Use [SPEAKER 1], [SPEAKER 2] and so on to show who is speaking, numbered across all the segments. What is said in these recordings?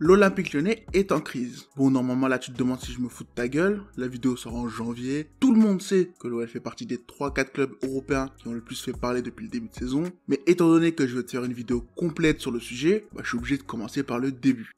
[SPEAKER 1] L'Olympique lyonnais est en crise. Bon, normalement, là, tu te demandes si je me fous de ta gueule. La vidéo sort en janvier. Tout le monde sait que l'OL fait partie des 3-4 clubs européens qui ont le plus fait parler depuis le début de saison. Mais étant donné que je veux te faire une vidéo complète sur le sujet, bah, je suis obligé de commencer par le début.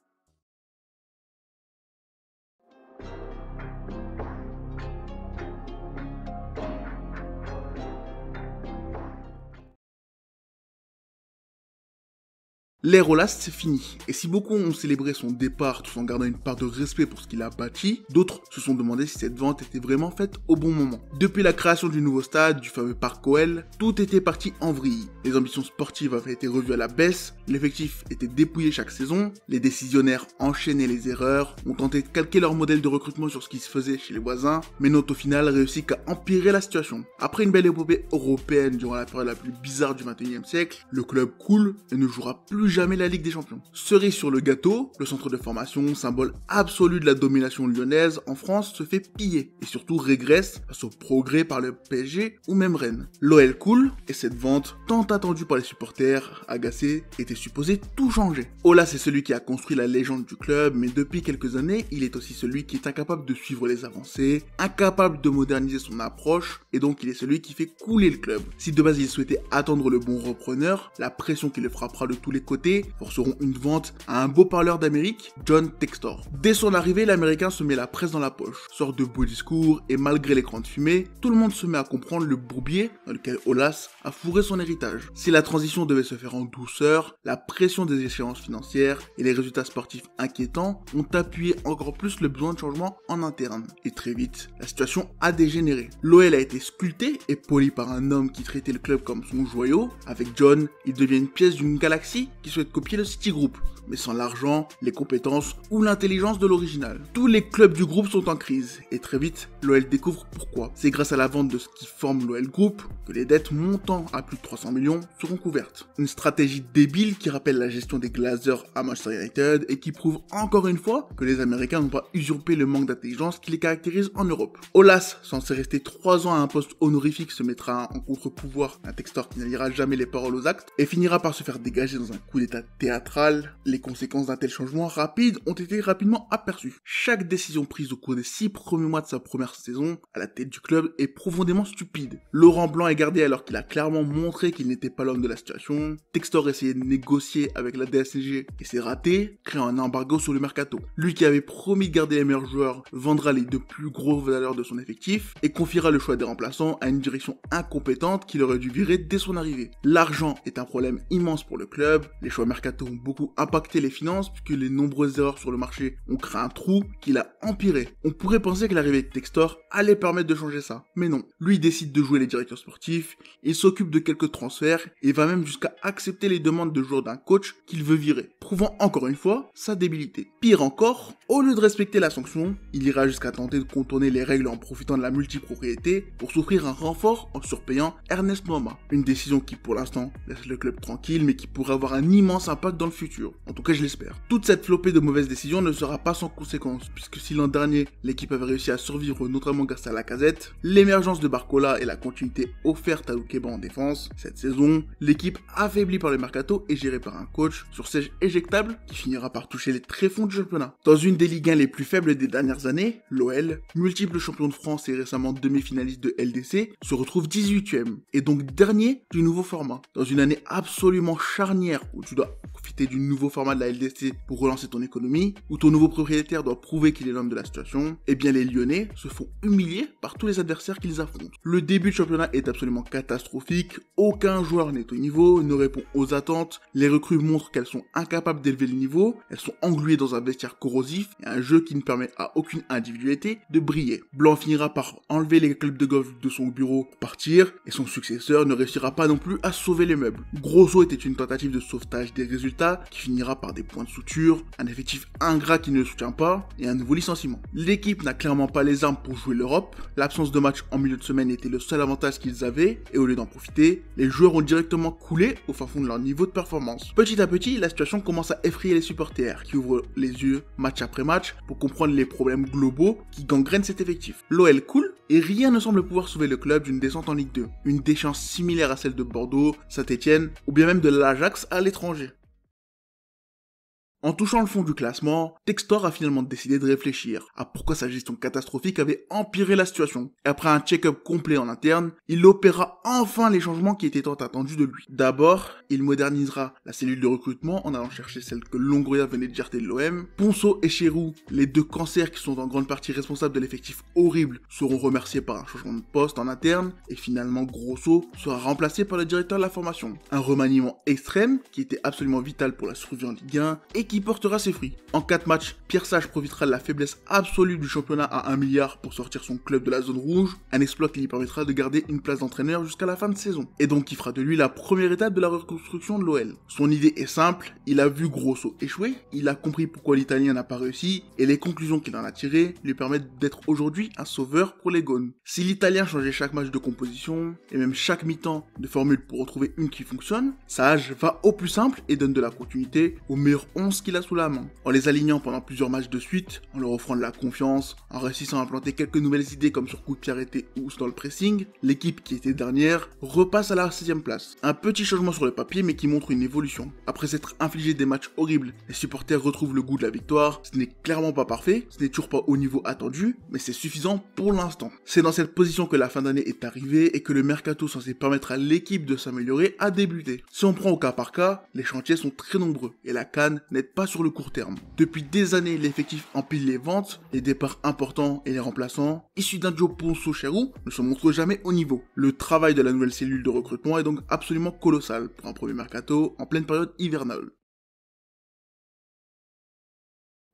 [SPEAKER 1] L'ère last c'est fini. Et si beaucoup ont célébré son départ tout en gardant une part de respect pour ce qu'il a bâti, d'autres se sont demandé si cette vente était vraiment faite au bon moment. Depuis la création du nouveau stade, du fameux parc Coel, tout était parti en vrille. Les ambitions sportives avaient été revues à la baisse, l'effectif était dépouillé chaque saison, les décisionnaires enchaînaient les erreurs, ont tenté de calquer leur modèle de recrutement sur ce qui se faisait chez les voisins, mais n'ont au final réussi qu'à empirer la situation. Après une belle épopée européenne durant la période la plus bizarre du 21e siècle, le club coule et ne jouera plus jamais la Ligue des Champions. Cerise sur le gâteau, le centre de formation, symbole absolu de la domination lyonnaise en France, se fait piller et surtout régresse face au progrès par le PSG ou même Rennes. L'OL coule et cette vente, tant attendue par les supporters, agacés, était supposée tout changer. Ola c'est celui qui a construit la légende du club, mais depuis quelques années, il est aussi celui qui est incapable de suivre les avancées, incapable de moderniser son approche, et donc il est celui qui fait couler le club. Si de base il souhaitait attendre le bon repreneur, la pression qui le frappera de tous les côtés forceront une vente à un beau parleur d'Amérique, John Textor. Dès son arrivée, l'Américain se met la presse dans la poche, sort de beaux discours et malgré l'écran de fumée, tout le monde se met à comprendre le bourbier dans lequel Olas a fourré son héritage. Si la transition devait se faire en douceur, la pression des échéances financières et les résultats sportifs inquiétants ont appuyé encore plus le besoin de changement en interne. Et très vite, la situation a dégénéré. L'OL a été sculpté et poli par un homme qui traitait le club comme son joyau. Avec John, il devient une pièce d'une galaxie qui souhaitent copier le Citigroup, mais sans l'argent, les compétences ou l'intelligence de l'original. Tous les clubs du groupe sont en crise, et très vite, l'OL découvre pourquoi. C'est grâce à la vente de ce qui forme l'OL Group que les dettes montant à plus de 300 millions seront couvertes. Une stratégie débile qui rappelle la gestion des Glazers à Manchester United et qui prouve encore une fois que les Américains n'ont pas usurpé le manque d'intelligence qui les caractérise en Europe. Olas, censé rester 3 ans à un poste honorifique, se mettra en contre-pouvoir un texteur qui n'alliera jamais les paroles aux actes et finira par se faire dégager dans un coup d'état théâtral, les conséquences d'un tel changement rapide ont été rapidement aperçues. Chaque décision prise au cours des six premiers mois de sa première saison à la tête du club est profondément stupide. Laurent Blanc est gardé alors qu'il a clairement montré qu'il n'était pas l'homme de la situation. Textor essayait de négocier avec la DSG et s'est raté, créant un embargo sur le mercato. Lui qui avait promis de garder les meilleurs joueurs vendra les deux plus gros valeurs de son effectif et confiera le choix des remplaçants à une direction incompétente qu'il aurait dû virer dès son arrivée. L'argent est un problème immense pour le club, les choix mercato ont beaucoup impacté les finances puisque les nombreuses erreurs sur le marché ont créé un trou qui a empiré. On pourrait penser que l'arrivée de Textor allait permettre de changer ça, mais non. Lui décide de jouer les directeurs sportifs, il s'occupe de quelques transferts et va même jusqu'à accepter les demandes de joueurs d'un coach qu'il veut virer, prouvant encore une fois sa débilité. Pire encore, au lieu de respecter la sanction, il ira jusqu'à tenter de contourner les règles en profitant de la multipropriété pour souffrir un renfort en surpayant Ernest Mama. Une décision qui pour l'instant laisse le club tranquille mais qui pourrait avoir un immense impact dans le futur. En tout cas, je l'espère. Toute cette flopée de mauvaises décisions ne sera pas sans conséquence, puisque si l'an dernier, l'équipe avait réussi à survivre notamment grâce à la casette, l'émergence de Barcola et la continuité offerte à Ukeba en défense, cette saison, l'équipe affaiblie par le mercato et gérée par un coach sur siège éjectable qui finira par toucher les tréfonds du championnat. Dans une des ligues 1 les plus faibles des dernières années, l'OL, multiple champion de France et récemment demi-finaliste de LDC, se retrouve 18 e et donc dernier du nouveau format. Dans une année absolument charnière où tu dois profiter du nouveau format de la LDC pour relancer ton économie, ou ton nouveau propriétaire doit prouver qu'il est l'homme de la situation, et eh bien les Lyonnais se font humilier par tous les adversaires qu'ils affrontent. Le début du championnat est absolument catastrophique, aucun joueur n'est au niveau, ne répond aux attentes, les recrues montrent qu'elles sont incapables d'élever le niveau, elles sont engluées dans un vestiaire corrosif et un jeu qui ne permet à aucune individualité de briller. Blanc finira par enlever les clubs de golf de son bureau pour partir, et son successeur ne réussira pas non plus à sauver les meubles. Grosso était une tentative de sauvetage des résultats qui finira par des points de suture, un effectif ingrat qui ne le soutient pas et un nouveau licenciement. L'équipe n'a clairement pas les armes pour jouer l'Europe, l'absence de match en milieu de semaine était le seul avantage qu'ils avaient et au lieu d'en profiter, les joueurs ont directement coulé au fin fond de leur niveau de performance. Petit à petit, la situation commence à effrayer les supporters qui ouvrent les yeux match après match pour comprendre les problèmes globaux qui gangrènent cet effectif. L'OL coule et rien ne semble pouvoir sauver le club d'une descente en Ligue 2, une déchéance similaire à celle de Bordeaux, Saint-Etienne ou bien même de l'Ajax à l'étranger. En touchant le fond du classement, Textor a finalement décidé de réfléchir à pourquoi sa gestion catastrophique avait empiré la situation. Et après un check-up complet en interne, il opéra enfin les changements qui étaient tant attendus de lui. D'abord, il modernisera la cellule de recrutement en allant chercher celle que Longoria venait de jeter de l'OM. Ponceau et Chérou, les deux cancers qui sont en grande partie responsables de l'effectif horrible, seront remerciés par un changement de poste en interne. Et finalement, Grosso sera remplacé par le directeur de la formation. Un remaniement extrême qui était absolument vital pour la survie en Ligue 1 et qui portera ses fruits. En 4 matchs, Pierre Sage profitera de la faiblesse absolue du championnat à 1 milliard pour sortir son club de la zone rouge, un exploit qui lui permettra de garder une place d'entraîneur jusqu'à la fin de saison, et donc qui fera de lui la première étape de la reconstruction de l'OL. Son idée est simple, il a vu Grosso échouer, il a compris pourquoi l'Italien n'a pas réussi, et les conclusions qu'il en a tirées lui permettent d'être aujourd'hui un sauveur pour les Gones. Si l'Italien changeait chaque match de composition, et même chaque mi-temps de formule pour retrouver une qui fonctionne, Sage va au plus simple et donne de la continuité au meilleur 11 qu'il a sous la main, en les alignant pendant plusieurs matchs de suite, en leur offrant de la confiance, en réussissant à implanter quelques nouvelles idées comme sur coup de pied arrêté ou dans le pressing, l'équipe qui était dernière repasse à la 6 ème place. Un petit changement sur le papier mais qui montre une évolution. Après s'être infligé des matchs horribles, les supporters retrouvent le goût de la victoire, ce n'est clairement pas parfait, ce n'est toujours pas au niveau attendu, mais c'est suffisant pour l'instant. C'est dans cette position que la fin d'année est arrivée et que le mercato censé permettre à l'équipe de s'améliorer a débuté. Si on prend au cas par cas, les chantiers sont très nombreux et la canne n'est pas sur le court terme. Depuis des années, l'effectif empile les ventes, les départs importants et les remplaçants, issus d'un duo pour cherou ne se montrent jamais au niveau. Le travail de la nouvelle cellule de recrutement est donc absolument colossal pour un premier mercato en pleine période hivernale.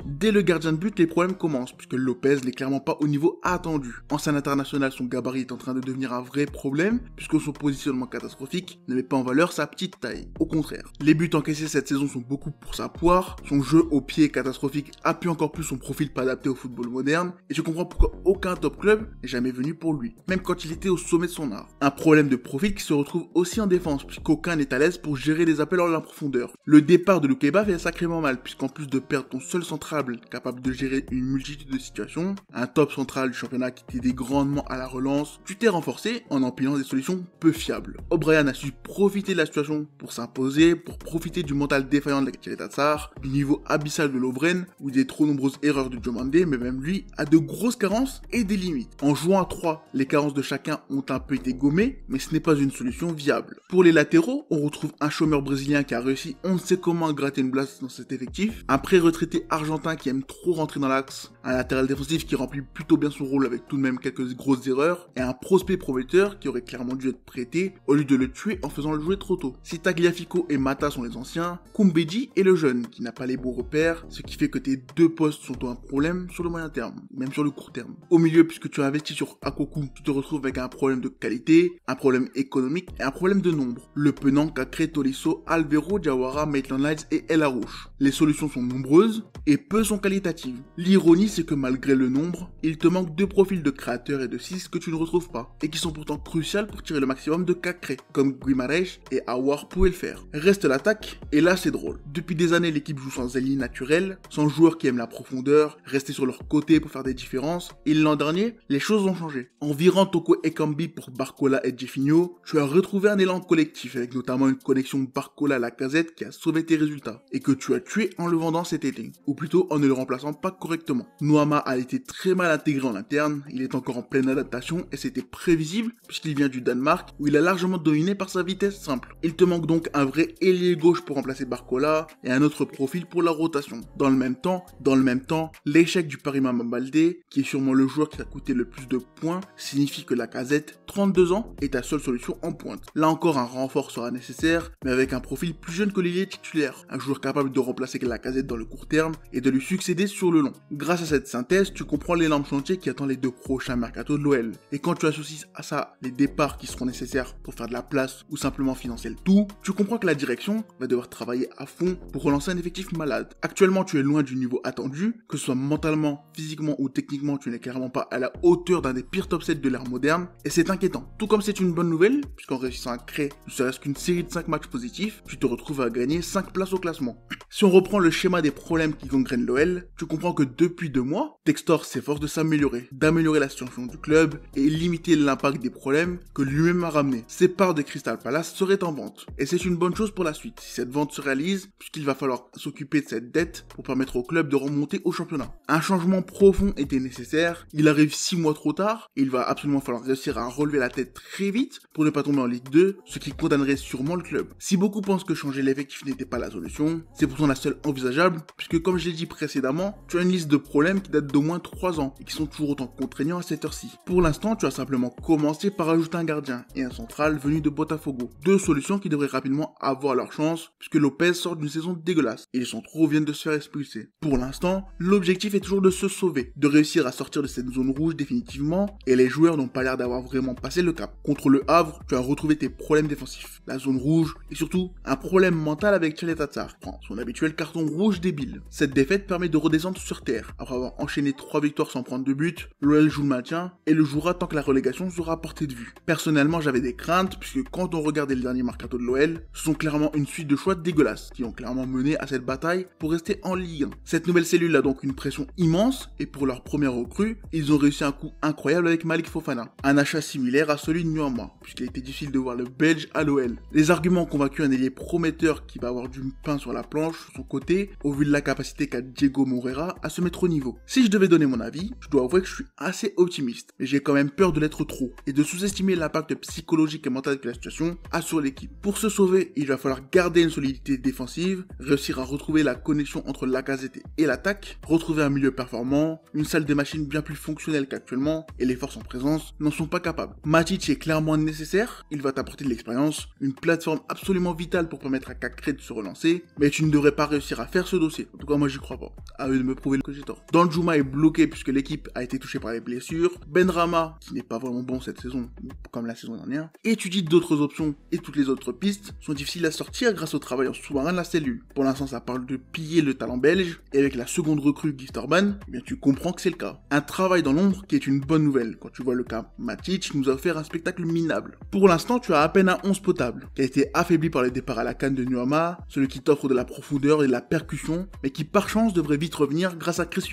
[SPEAKER 1] Dès le gardien de but, les problèmes commencent, puisque Lopez n'est clairement pas au niveau attendu. En scène internationale son gabarit est en train de devenir un vrai problème, puisque son positionnement catastrophique ne met pas en valeur sa petite taille. Au contraire, les buts encaissés cette saison sont beaucoup pour sa poire, son jeu au pied catastrophique appuie encore plus son profil pas adapté au football moderne, et je comprends pourquoi aucun top club n'est jamais venu pour lui, même quand il était au sommet de son art. Un problème de profil qui se retrouve aussi en défense, puisqu'aucun n'est à l'aise pour gérer les appels en la profondeur. Le départ de Lukeba fait sacrément mal, puisqu'en plus de perdre ton seul central capable de gérer une multitude de situations, un top central du championnat qui t'aidait grandement à la relance, tu t'es renforcé en empilant des solutions peu fiables. O'Brien a su profiter de la situation pour s'imposer, pour profiter du mental défaillant de la Tatsar, du niveau abyssal de Lovren ou des trop nombreuses erreurs de Diomande, mais même lui a de grosses carences et des limites. En jouant à 3, les carences de chacun ont un peu été gommées, mais ce n'est pas une solution viable. Pour les latéraux, on retrouve un chômeur brésilien qui a réussi on ne sait comment à gratter une place dans cet effectif, un pré-retraité argentin qui aime trop rentrer dans l'axe un latéral défensif qui remplit plutôt bien son rôle avec tout de même quelques grosses erreurs, et un prospect prometteur qui aurait clairement dû être prêté au lieu de le tuer en faisant le jouer trop tôt. Si Tagliafico et Mata sont les anciens, Kumbedi est le jeune qui n'a pas les bons repères, ce qui fait que tes deux postes sont un problème sur le moyen terme, même sur le court terme. Au milieu, puisque tu as investi sur Akoku, tu te retrouves avec un problème de qualité, un problème économique et un problème de nombre. Le penant qu'a créé Tolisso, Alvero, Jawara, Maitland lights et El Arouche. Les solutions sont nombreuses et peu sont qualitatives. L'ironie c'est que malgré le nombre, il te manque deux profils de créateurs et de 6 que tu ne retrouves pas, et qui sont pourtant cruciales pour tirer le maximum de cas créés, comme Guimarães et Awar pouvaient le faire. Reste l'attaque, et là c'est drôle. Depuis des années, l'équipe joue sans ailier naturel, sans joueurs qui aiment la profondeur, rester sur leur côté pour faire des différences, et l'an dernier, les choses ont changé. En virant Toko Ekambi pour Barcola et Jeffinho, tu as retrouvé un élan collectif, avec notamment une connexion Barcola à la casette qui a sauvé tes résultats, et que tu as tué en le vendant cet été, ou plutôt en ne le remplaçant pas correctement. Noama a été très mal intégré en interne, il est encore en pleine adaptation et c'était prévisible puisqu'il vient du Danemark où il a largement dominé par sa vitesse simple. Il te manque donc un vrai ailier gauche pour remplacer Barcola et un autre profil pour la rotation. Dans le même temps, dans le même temps, l'échec du Paris Baldé, qui est sûrement le joueur qui a coûté le plus de points, signifie que la casette, 32 ans, est ta seule solution en pointe. Là encore, un renfort sera nécessaire, mais avec un profil plus jeune que l'ailier titulaire, un joueur capable de remplacer la casette dans le court terme et de lui succéder sur le long. Grâce à cette synthèse, tu comprends l'énorme chantier qui attend les deux prochains mercato de l'OL. Et quand tu associes à ça les départs qui seront nécessaires pour faire de la place ou simplement financer le tout, tu comprends que la direction va devoir travailler à fond pour relancer un effectif malade. Actuellement, tu es loin du niveau attendu, que ce soit mentalement, physiquement ou techniquement, tu n'es clairement pas à la hauteur d'un des pires top 7 de l'ère moderne, et c'est inquiétant. Tout comme c'est une bonne nouvelle, puisqu'en réussissant à créer ne serait-ce qu'une série de 5 matchs positifs, tu te retrouves à gagner 5 places au classement. Si on reprend le schéma des problèmes qui gangrènent l'OL, tu comprends que depuis mois, Textor s'efforce de s'améliorer, d'améliorer la situation du club et limiter l'impact des problèmes que lui-même a ramené. Ses parts de Crystal Palace seraient en vente. Et c'est une bonne chose pour la suite, si cette vente se réalise, puisqu'il va falloir s'occuper de cette dette pour permettre au club de remonter au championnat. Un changement profond était nécessaire, il arrive 6 mois trop tard, et il va absolument falloir réussir à relever la tête très vite pour ne pas tomber en Ligue 2, ce qui condamnerait sûrement le club. Si beaucoup pensent que changer l'effectif n'était pas la solution, c'est pourtant la seule envisageable, puisque comme je l'ai dit précédemment, tu as une liste de problèmes qui datent d'au moins 3 ans et qui sont toujours autant contraignants à cette heure-ci. Pour l'instant, tu as simplement commencé par ajouter un gardien et un central venu de Botafogo. Deux solutions qui devraient rapidement avoir leur chance puisque Lopez sort d'une saison dégueulasse et les centraux viennent de se faire expulser. Pour l'instant, l'objectif est toujours de se sauver, de réussir à sortir de cette zone rouge définitivement et les joueurs n'ont pas l'air d'avoir vraiment passé le cap. Contre le Havre, tu as retrouvé tes problèmes défensifs, la zone rouge et surtout un problème mental avec Tchalet prend son habituel carton rouge débile. Cette défaite permet de redescendre sur terre après avoir enchaîné 3 victoires sans prendre de but, l'OL joue le maintien et le jouera tant que la relégation sera portée de vue. Personnellement, j'avais des craintes puisque quand on regardait le dernier mercato de l'OL, ce sont clairement une suite de choix dégueulasses qui ont clairement mené à cette bataille pour rester en Ligue Cette nouvelle cellule a donc une pression immense et pour leur première recrue, ils ont réussi un coup incroyable avec Malik Fofana. Un achat similaire à celui de Nyama, puisqu'il était difficile de voir le Belge à l'OL. Les arguments ont convaincu un ailier prometteur qui va avoir du pain sur la planche sur son côté au vu de la capacité qu'a Diego Moreira à se mettre au niveau. Si je devais donner mon avis, je dois avouer que je suis assez optimiste, mais j'ai quand même peur de l'être trop et de sous-estimer l'impact psychologique et mental que la situation a sur l'équipe. Pour se sauver, il va falloir garder une solidité défensive, réussir à retrouver la connexion entre la casette et l'attaque, retrouver un milieu performant, une salle des machines bien plus fonctionnelle qu'actuellement et les forces en présence n'en sont pas capables. Matic est clairement nécessaire, il va t'apporter de l'expérience, une plateforme absolument vitale pour permettre à Kakré de se relancer, mais tu ne devrais pas réussir à faire ce dossier. En tout cas, moi j'y crois pas. À eux de me prouver que j'ai tort. Danjuma est bloqué puisque l'équipe a été touchée par les blessures. Benrama, qui n'est pas vraiment bon cette saison, comme la saison dernière. Étudie d'autres options et toutes les autres pistes sont difficiles à sortir grâce au travail en sous-marin de la cellule. Pour l'instant, ça parle de piller le talent belge, et avec la seconde recrue Giftorban, eh bien tu comprends que c'est le cas. Un travail dans l'ombre qui est une bonne nouvelle, quand tu vois le cas Matic nous a offert un spectacle minable. Pour l'instant, tu as à peine un 11 potable, qui a été affaibli par les départs à la canne de Nuama, celui qui t'offre de la profondeur et de la percussion, mais qui par chance devrait vite revenir grâce à Chris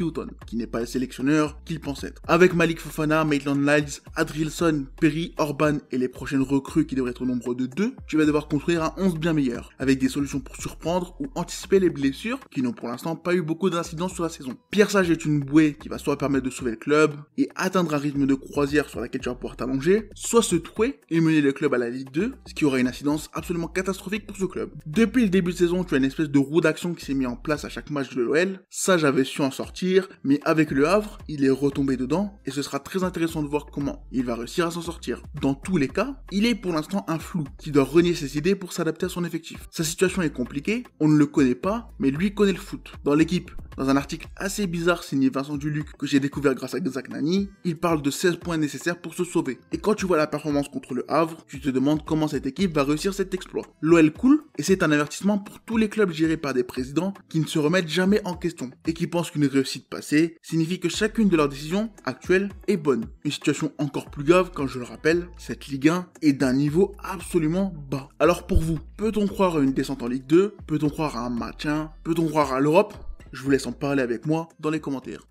[SPEAKER 1] qui n'est pas le sélectionneur qu'il pense être. Avec Malik Fofana, Maitland Niles, Adrielson, Perry, Orban et les prochaines recrues qui devraient être au nombre de deux, tu vas devoir construire un 11 bien meilleur, avec des solutions pour surprendre ou anticiper les blessures qui n'ont pour l'instant pas eu beaucoup d'incidence sur la saison. Pierre Sage est une bouée qui va soit permettre de sauver le club et atteindre un rythme de croisière sur laquelle tu vas pouvoir t'allonger, soit se trouer et mener le club à la Ligue 2, ce qui aura une incidence absolument catastrophique pour ce club. Depuis le début de saison, tu as une espèce de roue d'action qui s'est mise en place à chaque match de l'OL. Sage avait su en sortir mais avec le Havre, il est retombé dedans et ce sera très intéressant de voir comment il va réussir à s'en sortir. Dans tous les cas, il est pour l'instant un flou qui doit renier ses idées pour s'adapter à son effectif. Sa situation est compliquée, on ne le connaît pas, mais lui connaît le foot. Dans l'équipe, dans un article assez bizarre signé Vincent Duluc que j'ai découvert grâce à Zach Nani, il parle de 16 points nécessaires pour se sauver. Et quand tu vois la performance contre le Havre, tu te demandes comment cette équipe va réussir cet exploit. L'OL cool, et c'est un avertissement pour tous les clubs gérés par des présidents qui ne se remettent jamais en question et qui pensent qu'une réussite passée signifie que chacune de leurs décisions actuelles est bonne. Une situation encore plus grave quand je le rappelle, cette Ligue 1 est d'un niveau absolument bas. Alors pour vous, peut-on croire à une descente en Ligue 2 Peut-on croire à un maintien Peut-on croire à l'Europe je vous laisse en parler avec moi dans les commentaires.